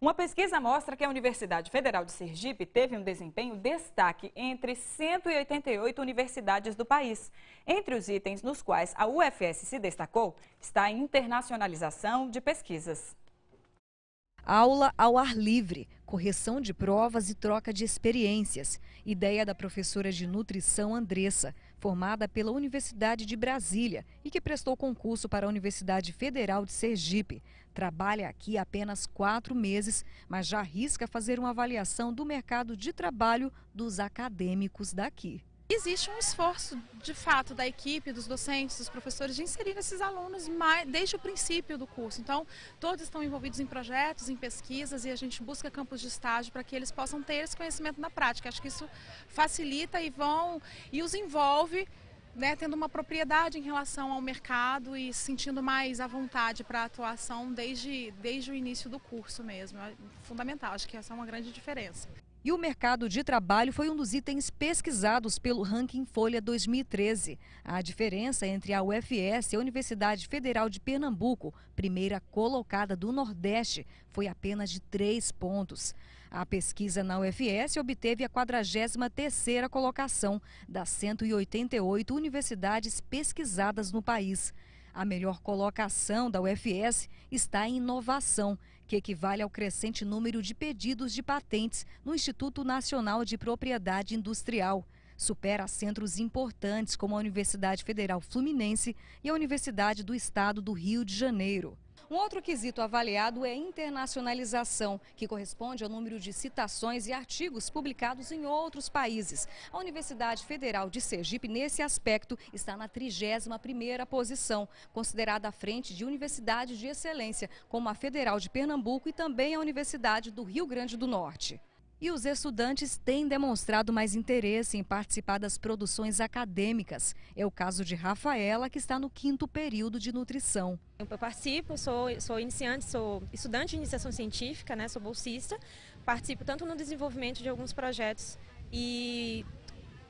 Uma pesquisa mostra que a Universidade Federal de Sergipe teve um desempenho destaque entre 188 universidades do país. Entre os itens nos quais a UFS se destacou está a internacionalização de pesquisas. Aula ao ar livre, correção de provas e troca de experiências. Ideia da professora de nutrição Andressa formada pela Universidade de Brasília e que prestou concurso para a Universidade Federal de Sergipe. Trabalha aqui apenas quatro meses, mas já arrisca fazer uma avaliação do mercado de trabalho dos acadêmicos daqui existe um esforço de fato da equipe, dos docentes, dos professores de inserir esses alunos mais, desde o princípio do curso. Então, todos estão envolvidos em projetos, em pesquisas e a gente busca campos de estágio para que eles possam ter esse conhecimento na prática. Acho que isso facilita e vão e os envolve né, tendo uma propriedade em relação ao mercado e sentindo mais à vontade para a atuação desde, desde o início do curso mesmo. É fundamental, acho que essa é uma grande diferença. E o mercado de trabalho foi um dos itens pesquisados pelo Ranking Folha 2013. A diferença entre a UFS e a Universidade Federal de Pernambuco, primeira colocada do Nordeste, foi apenas de 3 pontos. A pesquisa na UFS obteve a 43ª colocação das 188 universidades pesquisadas no país. A melhor colocação da UFS está em inovação, que equivale ao crescente número de pedidos de patentes no Instituto Nacional de Propriedade Industrial. Supera centros importantes como a Universidade Federal Fluminense e a Universidade do Estado do Rio de Janeiro. Um outro quesito avaliado é internacionalização, que corresponde ao número de citações e artigos publicados em outros países. A Universidade Federal de Sergipe, nesse aspecto, está na 31ª posição, considerada à frente de universidades de excelência, como a Federal de Pernambuco e também a Universidade do Rio Grande do Norte. E os estudantes têm demonstrado mais interesse em participar das produções acadêmicas. É o caso de Rafaela, que está no quinto período de nutrição. Eu participo, sou, sou iniciante, sou estudante de iniciação científica, né, sou bolsista, participo tanto no desenvolvimento de alguns projetos e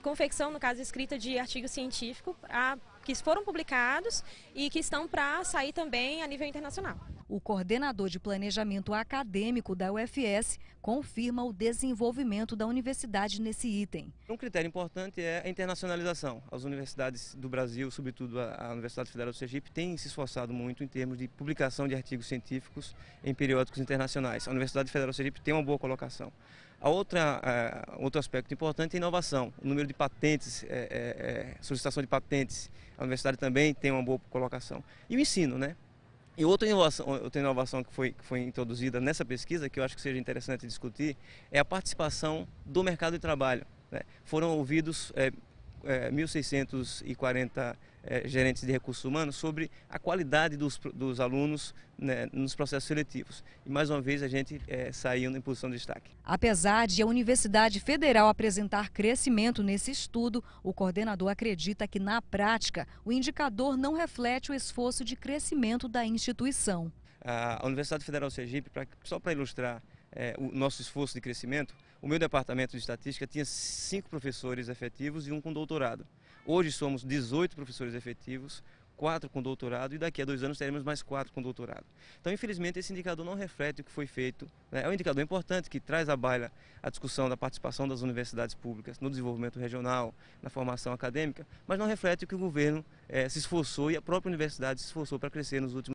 confecção, no caso, escrita de artigo científico, a, que foram publicados e que estão para sair também a nível internacional o coordenador de planejamento acadêmico da UFS confirma o desenvolvimento da universidade nesse item. Um critério importante é a internacionalização. As universidades do Brasil, sobretudo a Universidade Federal do Sergipe, têm se esforçado muito em termos de publicação de artigos científicos em periódicos internacionais. A Universidade Federal do Sergipe tem uma boa colocação. A outra, uh, outro aspecto importante é a inovação, o número de patentes, é, é, é, solicitação de patentes. A universidade também tem uma boa colocação. E o ensino, né? E outra inovação, outra inovação que, foi, que foi introduzida nessa pesquisa, que eu acho que seja interessante discutir, é a participação do mercado de trabalho. Né? Foram ouvidos é, é, 1.640 é, gerentes de recursos humanos sobre a qualidade dos, dos alunos né, nos processos seletivos. E mais uma vez a gente é, saiu em posição de destaque. Apesar de a Universidade Federal apresentar crescimento nesse estudo, o coordenador acredita que na prática o indicador não reflete o esforço de crescimento da instituição. A Universidade Federal Sergipe, pra, só para ilustrar é, o nosso esforço de crescimento, o meu departamento de estatística tinha cinco professores efetivos e um com doutorado. Hoje somos 18 professores efetivos, quatro com doutorado e daqui a dois anos teremos mais quatro com doutorado. Então, infelizmente, esse indicador não reflete o que foi feito. Né? É um indicador importante que traz à baila a discussão da participação das universidades públicas no desenvolvimento regional, na formação acadêmica, mas não reflete o que o governo eh, se esforçou e a própria universidade se esforçou para crescer nos últimos